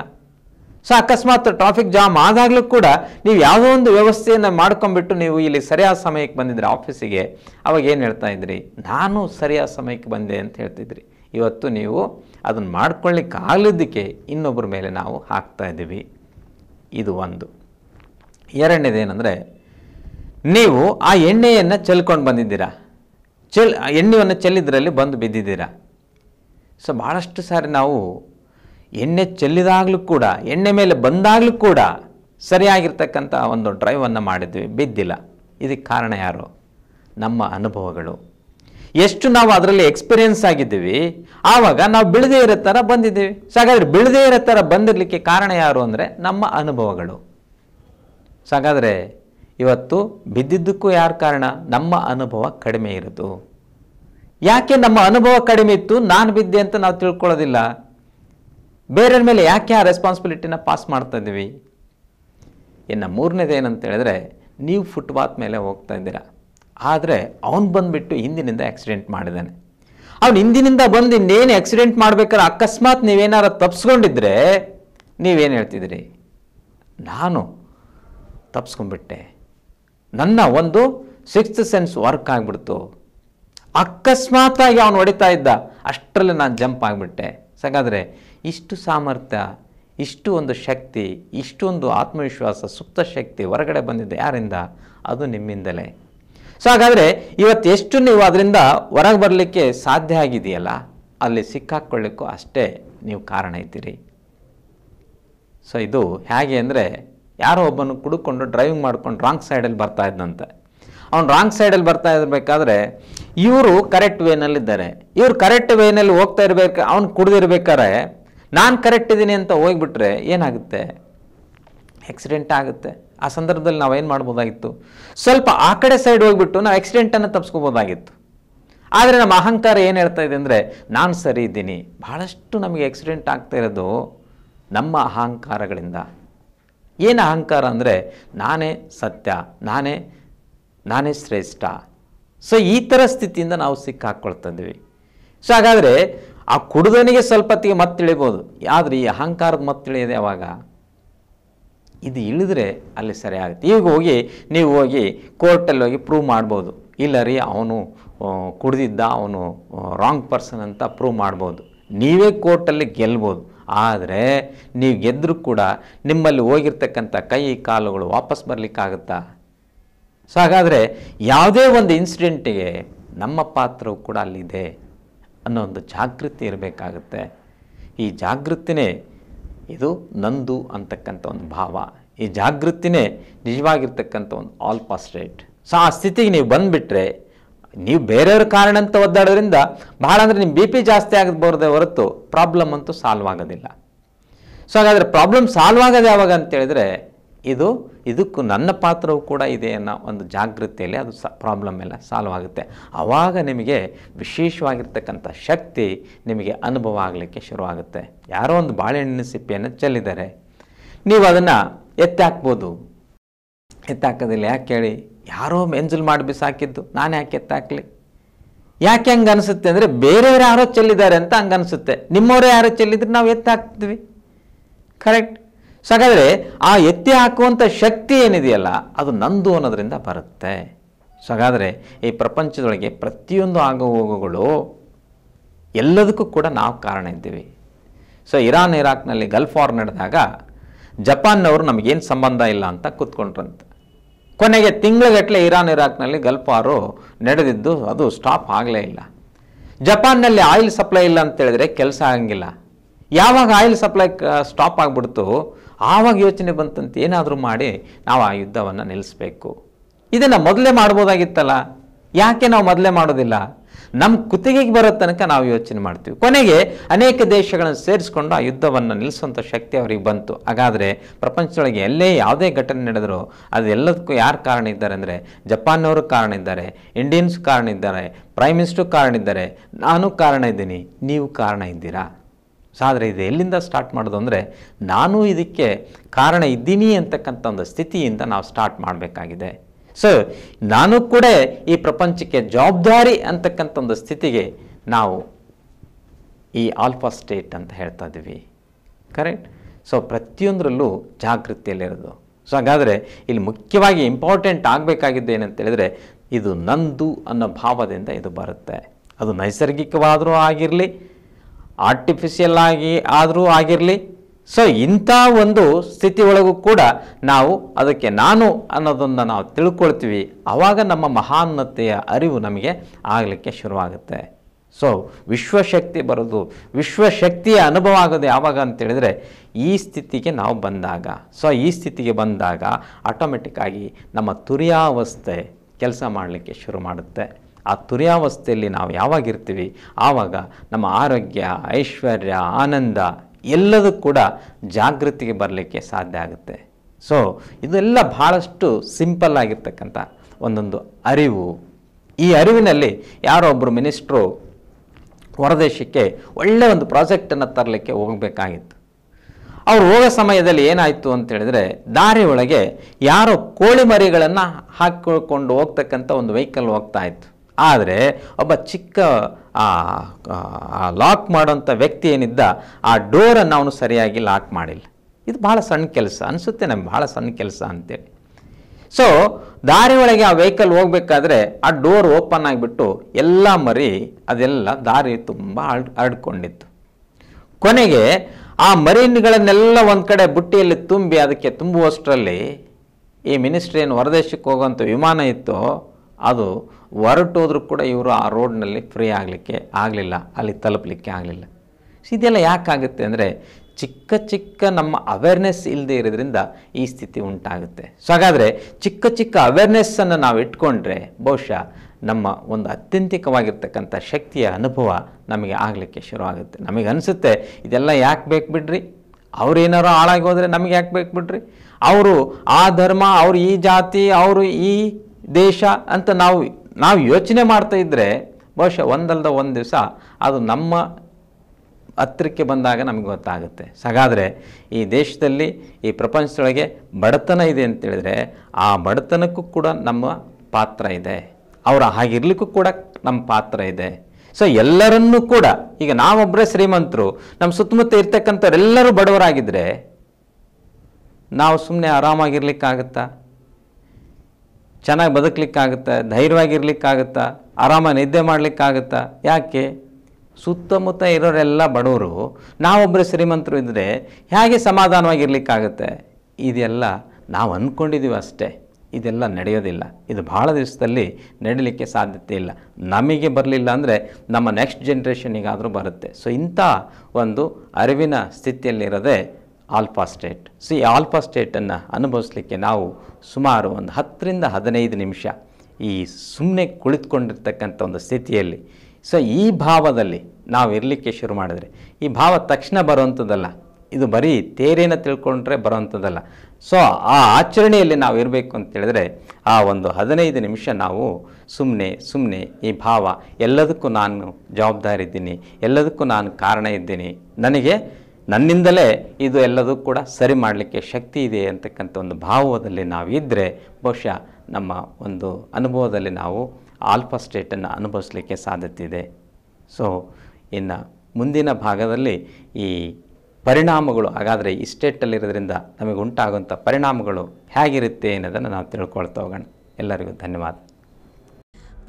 ಸೊ ಅಕಸ್ಮಾತ್ ಟ್ರಾಫಿಕ್ ಜಾಮ್ ಆದಾಗಲೂ ಕೂಡ ನೀವು ಯಾವುದೋ ಒಂದು ವ್ಯವಸ್ಥೆಯನ್ನು ಮಾಡ್ಕೊಂಡ್ಬಿಟ್ಟು ನೀವು ಇಲ್ಲಿ ಸರಿಯಾದ ಸಮಯಕ್ಕೆ ಬಂದಿದ್ರಿ ಆಫೀಸಿಗೆ ಅವಾಗ ಏನು ಹೇಳ್ತಾ ಇದ್ರಿ ನಾನು ಸರಿಯಾದ ಸಮಯಕ್ಕೆ ಬಂದೆ ಅಂತ ಹೇಳ್ತಿದ್ರಿ ಇವತ್ತು ನೀವು ಅದನ್ನು ಮಾಡ್ಕೊಳ್ಳಿಕ್ಕೆ ಆಗಲಿದ್ದಕ್ಕೆ ಇನ್ನೊಬ್ಬರ ಮೇಲೆ ನಾವು ಹಾಕ್ತಾ ಇದ್ದೀವಿ ಇದು ಒಂದು ಎರಡನೇದೇನೆಂದರೆ ನೀವು ಆ ಎಣ್ಣೆಯನ್ನು ಚೆಲ್ಕೊಂಡು ಬಂದಿದ್ದೀರಾ ಚೆಲ್ ಎಣ್ಣೆಯನ್ನು ಚೆಲ್ಲಿದ್ರಲ್ಲಿ ಬಂದು ಬಿದ್ದಿದ್ದೀರಾ ಸೊ ಭಾಳಷ್ಟು ಸಾರಿ ನಾವು ಎಣ್ಣೆ ಚೆಲ್ಲಿದಾಗಲೂ ಕೂಡ ಎಣ್ಣೆ ಮೇಲೆ ಬಂದಾಗಲೂ ಕೂಡ ಸರಿಯಾಗಿರ್ತಕ್ಕಂಥ ಒಂದು ಡ್ರೈವನ್ನು ಮಾಡಿದ್ವಿ ಬಿದ್ದಿಲ್ಲ ಇದಕ್ಕೆ ಕಾರಣ ಯಾರು ನಮ್ಮ ಅನುಭವಗಳು ಎಷ್ಟು ನಾವು ಅದರಲ್ಲಿ ಎಕ್ಸ್ಪೀರಿಯನ್ಸ್ ಆಗಿದ್ದೀವಿ ಆವಾಗ ನಾವು ಬಿಳದೇ ಇರೋ ಥರ ಬಂದಿದ್ದೀವಿ ಸೊ ಹಾಗಾದರೆ ಬಿಳದೇ ಇರೋ ಥರ ಬಂದಿರಲಿಕ್ಕೆ ಕಾರಣ ಯಾರು ಅಂದರೆ ನಮ್ಮ ಅನುಭವಗಳು ಸೊ ಹಾಗಾದರೆ ಇವತ್ತು ಬಿದ್ದಿದ್ದಕ್ಕೂ ಯಾರು ಕಾರಣ ನಮ್ಮ ಅನುಭವ ಕಡಿಮೆ ಇರೋದು ಯಾಕೆ ನಮ್ಮ ಅನುಭವ ಕಡಿಮೆ ಇತ್ತು ನಾನು ಬಿದ್ದೆ ಅಂತ ನಾವು ತಿಳ್ಕೊಳ್ಳೋದಿಲ್ಲ ಬೇರೆಯವ್ರ ಮೇಲೆ ಯಾಕೆ ಆ ರೆಸ್ಪಾನ್ಸಿಬಿಲಿಟಿನ ಪಾಸ್ ಮಾಡ್ತಾ ಇದ್ದೀವಿ ಇನ್ನು ಮೂರನೇದು ಏನಂತ ಹೇಳಿದ್ರೆ ನೀವು ಫುಟ್ಪಾತ್ ಮೇಲೆ ಹೋಗ್ತಾ ಇದ್ದೀರಾ ಆದರೆ ಅವನು ಬಂದುಬಿಟ್ಟು ಹಿಂದಿನಿಂದ ಆಕ್ಸಿಡೆಂಟ್ ಮಾಡಿದ್ದಾನೆ ಅವನು ಹಿಂದಿನಿಂದ ಬಂದು ಇನ್ನೇನು ಆಕ್ಸಿಡೆಂಟ್ ಮಾಡ್ಬೇಕಾದ್ರೆ ಅಕಸ್ಮಾತ್ ನೀವೇನಾರು ತಪ್ಸ್ಕೊಂಡಿದ್ರೆ ನೀವೇನು ಹೇಳ್ತಿದ್ರಿ ನಾನು ತಪ್ಸ್ಕೊಂಡ್ಬಿಟ್ಟೆ ನನ್ನ ಒಂದು ಸಿಕ್ಸ್ತ್ ಸೆನ್ಸ್ ವರ್ಕ್ ಆಗಿಬಿಡ್ತು ಅಕಸ್ಮಾತಾಗಿ ಅವನು ಹೊಡಿತಾ ಇದ್ದ ಅಷ್ಟರಲ್ಲಿ ನಾನು ಜಂಪ್ ಆಗಿಬಿಟ್ಟೆ ಹಾಗಾದರೆ ಇಷ್ಟು ಸಾಮರ್ಥ್ಯ ಇಷ್ಟು ಒಂದು ಶಕ್ತಿ ಇಷ್ಟೊಂದು ಆತ್ಮವಿಶ್ವಾಸ ಸುಪ್ತ ಶಕ್ತಿ ಹೊರಗಡೆ ಬಂದಿದ್ದೆ ಯಾರಿಂದ ಅದು ನಿಮ್ಮಿಂದಲೇ ಸೊ ಹಾಗಾದರೆ ಇವತ್ತು ಎಷ್ಟು ನೀವು ಅದರಿಂದ ಹೊರಗೆ ಬರಲಿಕ್ಕೆ ಸಾಧ್ಯ ಆಗಿದೆಯಲ್ಲ ಅಲ್ಲಿ ಸಿಕ್ಕಾಕ್ಕೊಳ್ಳಿಕ್ಕೂ ಅಷ್ಟೇ ನೀವು ಕಾರಣ ಇದ್ದೀರಿ ಸೊ ಇದು ಹೇಗೆ ಅಂದರೆ ಯಾರೋ ಒಬ್ಬನು ಕುಡ್ಕೊಂಡು ಡ್ರೈವಿಂಗ್ ಮಾಡ್ಕೊಂಡು ರಾಂಗ್ ಸೈಡಲ್ಲಿ ಬರ್ತಾ ಇದ್ದಂತೆ ಅವ್ನು ರಾಂಗ್ ಸೈಡಲ್ಲಿ ಬರ್ತಾ ಇರಬೇಕಾದ್ರೆ ಇವರು ಕರೆಕ್ಟ್ ವೇನಲ್ಲಿದ್ದಾರೆ ಇವರು ಕರೆಕ್ಟ್ ವೇನಲ್ಲಿ ಹೋಗ್ತಾ ಇರಬೇಕು ಅವ್ನು ಕುಡ್ದಿರ್ಬೇಕಾರೆ ನಾನು ಕರೆಕ್ಟ್ ಇದ್ದೀನಿ ಅಂತ ಹೋಗಿಬಿಟ್ರೆ ಏನಾಗುತ್ತೆ ಆಕ್ಸಿಡೆಂಟ್ ಆಗುತ್ತೆ ಆ ಸಂದರ್ಭದಲ್ಲಿ ನಾವೇನು ಮಾಡ್ಬೋದಾಗಿತ್ತು ಸ್ವಲ್ಪ ಆ ಕಡೆ ಸೈಡ್ ಹೋಗಿಬಿಟ್ಟು ನಾವು ಆಕ್ಸಿಡೆಂಟನ್ನು ತಪ್ಪಿಸ್ಕೋಬೋದಾಗಿತ್ತು ಆದರೆ ನಮ್ಮ ಅಹಂಕಾರ ಏನು ಹೇಳ್ತಾ ಇದೆ ಅಂದರೆ ನಾನು ಸರಿ ಇದ್ದೀನಿ ಭಾಳಷ್ಟು ನಮಗೆ ಆಕ್ಸಿಡೆಂಟ್ ಆಗ್ತಾ ಇರೋದು ನಮ್ಮ ಅಹಂಕಾರಗಳಿಂದ ಏನು ಅಹಂಕಾರ ಅಂದರೆ ನಾನೇ ಸತ್ಯ ನಾನೇ ನಾನೇ ಶ್ರೇಷ್ಠ ಸೊ ಈ ಥರ ಸ್ಥಿತಿಯಿಂದ ನಾವು ಸಿಕ್ಕಾಕ್ಕೊಳ್ತಿದ್ವಿ ಸೊ ಹಾಗಾದರೆ ಆ ಕುಡುದನಿಗೆ ಸ್ವಲ್ಪತ್ತಿಗೆ ಮತ್ತೆ ತಿಳಿಬೋದು ಆದರೆ ಈ ಅಹಂಕಾರದ ಮತ್ತೆ ತಿಳಿಯದೆ ಅವಾಗ ಇದು ಇಳಿದ್ರೆ ಅಲ್ಲಿ ಸರಿ ಆಗುತ್ತೆ ಈಗ ಹೋಗಿ ನೀವು ಹೋಗಿ ಕೋರ್ಟಲ್ಲಿ ಹೋಗಿ ಪ್ರೂವ್ ಮಾಡ್ಬೋದು ಇಲ್ಲ ರೀ ಅವನು ಕುಡಿದಿದ್ದ ಅವನು ರಾಂಗ್ ಪರ್ಸನ್ ಅಂತ ಪ್ರೂವ್ ಮಾಡ್ಬೋದು ನೀವೇ ಕೋರ್ಟಲ್ಲಿ ಗೆಲ್ಬೋದು ಆದರೆ ನೀವು ಗೆದ್ದರೂ ಕೂಡ ನಿಮ್ಮಲ್ಲಿ ಹೋಗಿರ್ತಕ್ಕಂಥ ಕೈ ಕಾಲುಗಳು ವಾಪಸ್ ಬರಲಿಕ್ಕಾಗುತ್ತಾ ಸೊ ಹಾಗಾದರೆ ಯಾವುದೇ ಒಂದು ಇನ್ಸಿಡೆಂಟಿಗೆ ನಮ್ಮ ಪಾತ್ರವು ಕೂಡ ಅಲ್ಲಿದೆ ಅನ್ನೋ ಒಂದು ಜಾಗೃತಿ ಇರಬೇಕಾಗುತ್ತೆ ಈ ಜಾಗೃತಿನೇ ಇದು ನಂದು ಅಂತಕ್ಕಂಥ ಒಂದು ಭಾವ ಈ ಜಾಗೃತಿನೇ ನಿಜವಾಗಿರ್ತಕ್ಕಂಥ ಒಂದು ಆಲ್ ಪಾಸ್ ಸೊ ಆ ಸ್ಥಿತಿಗೆ ನೀವು ಬಂದುಬಿಟ್ರೆ ನೀವು ಬೇರೆಯವ್ರ ಕಾರಣ ಅಂತ ಒದ್ದಾಡೋದ್ರಿಂದ ಬಹಳ ಅಂದರೆ ನಿಮ್ಮ ಬಿ ಪಿ ಜಾಸ್ತಿ ಆಗಬಾರ್ದೇ ಹೊರತು ಪ್ರಾಬ್ಲಮ್ ಅಂತೂ ಸಾಲ್ವ್ ಆಗೋದಿಲ್ಲ ಸೊ ಹಾಗಾದರೆ ಪ್ರಾಬ್ಲಮ್ ಸಾಲ್ವ್ ಆಗೋದು ಯಾವಾಗ ಅಂತೇಳಿದರೆ ಇದು ಇದಕ್ಕೂ ನನ್ನ ಪಾತ್ರವು ಕೂಡ ಇದೆ ಅನ್ನೋ ಒಂದು ಜಾಗೃತಿಯಲ್ಲಿ ಅದು ಸ ಪ್ರಾಬ್ಲಮ್ ಎಲ್ಲ ಸಾಲ್ವ್ ಆಗುತ್ತೆ ಆವಾಗ ನಿಮಗೆ ವಿಶೇಷವಾಗಿರ್ತಕ್ಕಂಥ ಶಕ್ತಿ ನಿಮಗೆ ಅನುಭವ ಆಗಲಿಕ್ಕೆ ಶುರುವಾಗುತ್ತೆ ಯಾರೋ ಒಂದು ಬಾಳೆಹಣ್ಣಿನ ಸಿಪ್ಪೆಯನ್ನು ಚೆಲ್ಲಿದ್ದಾರೆ ನೀವು ಅದನ್ನು ಎತ್ತಾಕ್ಬೋದು ಎತ್ತಾಕೋದಿಲ್ಲ ಯಾಕೆ ಹೇಳಿ ಯಾರೋ ಮೆಂಜಲ್ ಮಾಡಿ ಬಿಸಾಕಿದ್ದು ನಾನು ಯಾಕೆ ಎತ್ತಾಕ್ಲಿ ಯಾಕೆ ಹಂಗೆ ಅನಿಸುತ್ತೆ ಅಂದರೆ ಬೇರೆಯವರು ಯಾರೋ ಚೆಲ್ಲಿದ್ದಾರೆ ಅಂತ ಹಂಗೆ ಅನಿಸುತ್ತೆ ನಿಮ್ಮವರೇ ಯಾರೋ ಚೆಲ್ಲಿದ್ರೆ ನಾವು ಹಾಕ್ತಿದ್ವಿ ಕರೆಕ್ಟ್ ಸೊ ಹಾಗಾದರೆ ಆ ಎತ್ತಿ ಹಾಕುವಂಥ ಶಕ್ತಿ ಏನಿದೆಯಲ್ಲ ಅದು ನಂದು ಅನ್ನೋದರಿಂದ ಬರುತ್ತೆ ಸೊ ಈ ಪ್ರಪಂಚದೊಳಗೆ ಪ್ರತಿಯೊಂದು ಆಗು ಹೋಗುಗಳು ಎಲ್ಲದಕ್ಕೂ ಕೂಡ ನಾವು ಕಾರಣ ಇದ್ದೀವಿ ಸೊ ಇರಾನ್ ಇರಾಕ್ನಲ್ಲಿ ಗಲ್ಫ್ ವಾರ್ ನಡೆದಾಗ ಜಪಾನ್ನವರು ನಮಗೇನು ಸಂಬಂಧ ಇಲ್ಲ ಅಂತ ಕೂತ್ಕೊಂಡ್ರಂತೆ ಕೊನೆಗೆ ತಿಂಗಳಗಟ್ಟಲೆ ಇರಾನ್ ಇರಾಕ್ನಲ್ಲಿ ಗಲ್ಫ್ ನಡೆದಿದ್ದು ಅದು ಸ್ಟಾಪ್ ಆಗಲೇ ಇಲ್ಲ ಜಪಾನ್ನಲ್ಲಿ ಆಯಿಲ್ ಸಪ್ಲೈ ಇಲ್ಲ ಅಂತೇಳಿದ್ರೆ ಕೆಲಸ ಆಗಂಗಿಲ್ಲ ಯಾವಾಗ ಆಯಿಲ್ ಸಪ್ಲೈ ಸ್ಟಾಪ್ ಆಗಿಬಿಡ್ತು ಆವಾಗ ಯೋಚನೆ ಬಂತಂತ ಏನಾದರೂ ಮಾಡಿ ನಾವು ಆ ಯುದ್ಧವನ್ನು ನಿಲ್ಲಿಸಬೇಕು ಇದನ್ನು ಮೊದಲೇ ಮಾಡ್ಬೋದಾಗಿತ್ತಲ್ಲ ಯಾಕೆ ನಾವು ಮೊದಲೇ ಮಾಡೋದಿಲ್ಲ ನಮ್ಮ ಕುತ್ತಿಗೆಗೆ ಬರೋ ತನಕ ನಾವು ಯೋಚನೆ ಮಾಡ್ತೀವಿ ಕೊನೆಗೆ ಅನೇಕ ದೇಶಗಳನ್ನು ಸೇರಿಸ್ಕೊಂಡು ಆ ಯುದ್ಧವನ್ನು ನಿಲ್ಲಿಸುವಂಥ ಶಕ್ತಿ ಅವರಿಗೆ ಬಂತು ಹಾಗಾದರೆ ಪ್ರಪಂಚದೊಳಗೆ ಎಲ್ಲೇ ಯಾವುದೇ ಘಟನೆ ನಡೆದರೂ ಅದೆಲ್ಲದಕ್ಕೂ ಯಾರು ಕಾರಣ ಇದ್ದಾರೆ ಅಂದರೆ ಜಪಾನ್ನವರು ಕಾರಣ ಇದ್ದಾರೆ ಇಂಡಿಯನ್ಸ್ ಕಾರಣ ಇದ್ದಾರೆ ಪ್ರೈಮ್ ಮಿನಿಸ್ಟ್ರು ಕಾರಣ ಇದ್ದಾರೆ ನಾನು ಕಾರಣ ಇದ್ದೀನಿ ನೀವು ಕಾರಣ ಇದ್ದೀರಾ ಸೊ ಆದರೆ ಇದು ಎಲ್ಲಿಂದ ಸ್ಟಾರ್ಟ್ ಮಾಡೋದು ಅಂದರೆ ನಾನು ಇದಕ್ಕೆ ಕಾರಣ ಇದ್ದೀನಿ ಅಂತಕ್ಕಂಥ ಒಂದು ಸ್ಥಿತಿಯಿಂದ ನಾವು ಸ್ಟಾರ್ಟ್ ಮಾಡಬೇಕಾಗಿದೆ ಸೊ ನಾನು ಕೂಡ ಈ ಪ್ರಪಂಚಕ್ಕೆ ಜವಾಬ್ದಾರಿ ಅಂತಕ್ಕಂಥ ಒಂದು ಸ್ಥಿತಿಗೆ ನಾವು ಈ ಆಲ್ಫಾ ಸ್ಟೇಟ್ ಅಂತ ಹೇಳ್ತಾ ಇದ್ದೀವಿ ಕರೆಕ್ಟ್ ಸೊ ಪ್ರತಿಯೊಂದರಲ್ಲೂ ಜಾಗೃತಿಯಲ್ಲಿರೋದು ಸೊ ಹಾಗಾದರೆ ಇಲ್ಲಿ ಮುಖ್ಯವಾಗಿ ಇಂಪಾರ್ಟೆಂಟ್ ಆಗಬೇಕಾಗಿದ್ದು ಏನಂತ ಹೇಳಿದರೆ ಇದು ನಂದು ಅನ್ನೋ ಭಾವದಿಂದ ಇದು ಬರುತ್ತೆ ಅದು ನೈಸರ್ಗಿಕವಾದರೂ ಆಗಿರಲಿ ಆರ್ಟಿಫಿಷಿಯಲ್ ಆಗಿ ಆದರೂ ಆಗಿರಲಿ ಸೊ ಇಂಥ ಒಂದು ಸ್ಥಿತಿ ಒಳಗೂ ಕೂಡ ನಾವು ಅದಕ್ಕೆ ನಾನು ಅನ್ನೋದನ್ನು ನಾವು ತಿಳ್ಕೊಳ್ತೀವಿ ಆವಾಗ ನಮ್ಮ ಮಹಾನ್ನತೆಯ ಅರಿವು ನಮಗೆ ಆಗಲಿಕ್ಕೆ ಶುರುವಾಗುತ್ತೆ ಸೊ ವಿಶ್ವಶಕ್ತಿ ಬರೋದು ವಿಶ್ವಶಕ್ತಿಯ ಅನುಭವ ಆಗೋದು ಯಾವಾಗ ಅಂತೇಳಿದರೆ ಈ ಸ್ಥಿತಿಗೆ ನಾವು ಬಂದಾಗ ಸೊ ಈ ಸ್ಥಿತಿಗೆ ಬಂದಾಗ ಆಟೋಮೆಟಿಕ್ಕಾಗಿ ನಮ್ಮ ತುರ್ಯಾವಸ್ಥೆ ಕೆಲಸ ಮಾಡಲಿಕ್ಕೆ ಶುರು ಮಾಡುತ್ತೆ ಆ ತುರ್ಯಾವಸ್ಥೆಯಲ್ಲಿ ನಾವು ಯಾವಾಗಿರ್ತೀವಿ ಆವಾಗ ನಮ್ಮ ಆರೋಗ್ಯ ಐಶ್ವರ್ಯ ಆನಂದ ಎಲ್ಲದೂ ಕೂಡ ಜಾಗೃತಿಗೆ ಬರಲಿಕ್ಕೆ ಸಾಧ್ಯ ಆಗುತ್ತೆ ಸೊ ಇದೆಲ್ಲ ಭಾಳಷ್ಟು ಸಿಂಪಲ್ ಆಗಿರ್ತಕ್ಕಂಥ ಒಂದೊಂದು ಅರಿವು ಈ ಅರಿವಿನಲ್ಲಿ ಯಾರೋ ಒಬ್ಬರು ಮಿನಿಸ್ಟ್ರು ಹೊರದೇಶಕ್ಕೆ ಒಳ್ಳೆಯ ಒಂದು ಪ್ರಾಜೆಕ್ಟನ್ನು ತರಲಿಕ್ಕೆ ಹೋಗಬೇಕಾಗಿತ್ತು ಅವ್ರು ಹೋಗೋ ಸಮಯದಲ್ಲಿ ಏನಾಯಿತು ಅಂತೇಳಿದರೆ ದಾರಿ ಒಳಗೆ ಯಾರೋ ಕೋಳಿ ಮರಿಗಳನ್ನು ಹಾಕಿಕೊಂಡು ಹೋಗ್ತಕ್ಕಂಥ ಒಂದು ವೆಹಿಕಲ್ ಹೋಗ್ತಾ ಇತ್ತು ಆದರೆ ಒಬ್ಬ ಚಿಕ್ಕ ಲಾಕ್ ಮಾಡೋಂಥ ವ್ಯಕ್ತಿ ಏನಿದ್ದ ಆ ಡೋರನ್ನು ಅವನು ಸರಿಯಾಗಿ ಲಾಕ್ ಮಾಡಿಲ್ಲ ಇದು ಭಾಳ ಸಣ್ಣ ಕೆಲಸ ಅನಿಸುತ್ತೆ ನಮ್ಗೆ ಭಾಳ ಸಣ್ಣ ಕೆಲಸ ಅಂತೇಳಿ ಸೊ ದಾರಿ ಒಳಗೆ ಆ ವೆಹಿಕಲ್ ಹೋಗಬೇಕಾದ್ರೆ ಆ ಡೋರ್ ಓಪನ್ ಆಗಿಬಿಟ್ಟು ಎಲ್ಲ ಮರಿ ಅದೆಲ್ಲ ದಾರಿ ತುಂಬ ಹರಡ್ಕೊಂಡಿತ್ತು ಕೊನೆಗೆ ಆ ಮರಿನ್ಗಳನ್ನೆಲ್ಲ ಒಂದು ಕಡೆ ಬುಟ್ಟಿಯಲ್ಲಿ ತುಂಬಿ ಅದಕ್ಕೆ ತುಂಬುವಷ್ಟರಲ್ಲಿ ಈ ಮಿನಿಸ್ಟ್ರಿ ಏನು ಹೊರದೇಶಕ್ಕೆ ಹೋಗೋಂಥ ವಿಮಾನ ಇತ್ತು ಅದು ಹೊರಟೋದ್ರೂ ಕೂಡ ಇವರು ಆ ರೋಡ್ನಲ್ಲಿ ಫ್ರೀ ಆಗಲಿಕ್ಕೆ ಆಗಲಿಲ್ಲ ಅಲ್ಲಿ ತಲುಪಲಿಕ್ಕೆ ಆಗಲಿಲ್ಲ ಇದೆಲ್ಲ ಯಾಕಾಗುತ್ತೆ ಅಂದರೆ ಚಿಕ್ಕ ಚಿಕ್ಕ ನಮ್ಮ ಅವೇರ್ನೆಸ್ ಇಲ್ಲದೇ ಇರೋದ್ರಿಂದ ಈ ಸ್ಥಿತಿ ಉಂಟಾಗುತ್ತೆ ಸೊ ಹಾಗಾದರೆ ಚಿಕ್ಕ ಚಿಕ್ಕ ಅವೇರ್ನೆಸ್ಸನ್ನು ನಾವು ಇಟ್ಕೊಂಡ್ರೆ ಬಹುಶಃ ನಮ್ಮ ಒಂದು ಅತ್ಯಂತಿಕವಾಗಿರ್ತಕ್ಕಂಥ ಶಕ್ತಿಯ ಅನುಭವ ನಮಗೆ ಆಗಲಿಕ್ಕೆ ಶುರುವಾಗುತ್ತೆ ನಮಗೆ ಅನಿಸುತ್ತೆ ಇದೆಲ್ಲ ಯಾಕೆ ಬೇಕು ಬಿಡ್ರಿ ಅವ್ರೇನಾರು ಹಾಳಾಗಿ ಹೋದರೆ ನಮಗೆ ಯಾಕೆ ಬೇಕು ಬಿಡ್ರಿ ಅವರು ಆ ಧರ್ಮ ಅವರು ಈ ಜಾತಿ ಅವರು ಈ ದೇಶ ಅಂತ ನಾವು ನಾವು ಯೋಚನೆ ಮಾಡ್ತಾ ಇದ್ದರೆ ಬಹುಶಃ ಒಂದಲ್ಲದ ಒಂದು ದಿವಸ ಅದು ನಮ್ಮ ಹತ್ತಿರಕ್ಕೆ ಬಂದಾಗ ನಮಗೆ ಗೊತ್ತಾಗುತ್ತೆ ಹಾಗಾದರೆ ಈ ದೇಶದಲ್ಲಿ ಈ ಪ್ರಪಂಚದೊಳಗೆ ಬಡತನ ಇದೆ ಅಂತೇಳಿದರೆ ಆ ಬಡತನಕ್ಕೂ ಕೂಡ ನಮ್ಮ ಪಾತ್ರ ಇದೆ ಅವರ ಹಾಗಿರ್ಲಿಕ್ಕೂ ಕೂಡ ನಮ್ಮ ಪಾತ್ರ ಇದೆ ಸೊ ಎಲ್ಲರನ್ನೂ ಕೂಡ ಈಗ ನಾವೊಬ್ಬರೇ ಶ್ರೀಮಂತರು ನಮ್ಮ ಸುತ್ತಮುತ್ತ ಇರ್ತಕ್ಕಂಥವ್ರೆಲ್ಲರೂ ಬಡವರಾಗಿದ್ದರೆ ನಾವು ಸುಮ್ಮನೆ ಆರಾಮಾಗಿರ್ಲಿಕ್ಕಾಗುತ್ತಾ ಚೆನ್ನಾಗಿ ಬದುಕಲಿಕ್ಕಾಗುತ್ತ ಧೈರ್ಯವಾಗಿರ್ಲಿಕ್ಕಾಗುತ್ತಾ ಆರಾಮ ನಿದ್ದೆ ಮಾಡಲಿಕ್ಕಾಗುತ್ತಾ ಯಾಕೆ ಸುತ್ತಮುತ್ತ ಇರೋರೆಲ್ಲ ಬಡವರು ನಾವೊಬ್ಬರು ಶ್ರೀಮಂತರು ಇದ್ದರೆ ಹೇಗೆ ಸಮಾಧಾನವಾಗಿರ್ಲಿಕ್ಕಾಗುತ್ತೆ ಇದೆಲ್ಲ ನಾವು ಅಂದ್ಕೊಂಡಿದ್ದೀವಿ ಅಷ್ಟೇ ಇದೆಲ್ಲ ನಡೆಯೋದಿಲ್ಲ ಇದು ಭಾಳ ದಿವಸದಲ್ಲಿ ನಡೀಲಿಕ್ಕೆ ಸಾಧ್ಯತೆ ಇಲ್ಲ ನಮಗೆ ಬರಲಿಲ್ಲ ಅಂದರೆ ನಮ್ಮ ನೆಕ್ಸ್ಟ್ ಜನ್ರೇಷನಿಗಾದರೂ ಬರುತ್ತೆ ಸೊ ಇಂಥ ಒಂದು ಅರಿವಿನ ಸ್ಥಿತಿಯಲ್ಲಿರೋದೇ ಆಲ್ಫಾ ಸ್ಟೇಟ್ ಸೊ ಈ ಆಲ್ಫಾ ಸ್ಟೇಟನ್ನು ಅನುಭವಿಸ್ಲಿಕ್ಕೆ ನಾವು ಸುಮಾರು ಒಂದು ಹತ್ತರಿಂದ ಹದಿನೈದು ನಿಮಿಷ ಈ ಸುಮ್ಮನೆ ಕುಳಿತುಕೊಂಡಿರ್ತಕ್ಕಂಥ ಒಂದು ಸ್ಥಿತಿಯಲ್ಲಿ ಸೊ ಈ ಭಾವದಲ್ಲಿ ನಾವು ಇರಲಿಕ್ಕೆ ಶುರು ಮಾಡಿದರೆ ಈ ಭಾವ ತಕ್ಷಣ ಬರುವಂಥದ್ದಲ್ಲ ಇದು ಬರೀ ತೇರೇನ ತಿಳ್ಕೊಂಡ್ರೆ ಬರುವಂಥದ್ದಲ್ಲ ಸೊ ಆ ಆಚರಣೆಯಲ್ಲಿ ನಾವು ಇರಬೇಕು ಅಂತೇಳಿದ್ರೆ ಆ ಒಂದು ಹದಿನೈದು ನಿಮಿಷ ನಾವು ಸುಮ್ಮನೆ ಸುಮ್ಮನೆ ಈ ಭಾವ ಎಲ್ಲದಕ್ಕೂ ನಾನು ಜವಾಬ್ದಾರಿ ಇದ್ದೀನಿ ಎಲ್ಲದಕ್ಕೂ ನಾನು ಕಾರಣ ಇದ್ದೀನಿ ನನಗೆ ನನ್ನಿಂದಲೇ ಇದು ಎಲ್ಲದೂ ಕೂಡ ಸರಿ ಮಾಡಲಿಕ್ಕೆ ಶಕ್ತಿ ಇದೆ ಅಂತಕ್ಕಂಥ ಒಂದು ಭಾವದಲ್ಲಿ ನಾವಿದ್ದರೆ ಬಹುಶಃ ನಮ್ಮ ಒಂದು ಅನುಭವದಲ್ಲಿ ನಾವು ಆಲ್ಫಾ ಸ್ಟೇಟನ್ನು ಅನುಭವಿಸಲಿಕ್ಕೆ ಸಾಧ್ಯತೆ ಇದೆ ಸೊ ಇನ್ನು ಮುಂದಿನ ಭಾಗದಲ್ಲಿ ಈ ಪರಿಣಾಮಗಳು ಹಾಗಾದರೆ ಈ ಸ್ಟೇಟಲ್ಲಿರೋದ್ರಿಂದ ನಮಗೆ ಉಂಟಾಗುವಂಥ ಪರಿಣಾಮಗಳು ಹೇಗಿರುತ್ತೆ ಅನ್ನೋದನ್ನು ನಾವು ತಿಳ್ಕೊಳ್ತಾ ಹೋಗೋಣ ಎಲ್ಲರಿಗೂ ಧನ್ಯವಾದ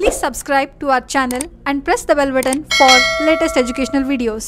please subscribe to our channel and press the bell button for latest educational videos.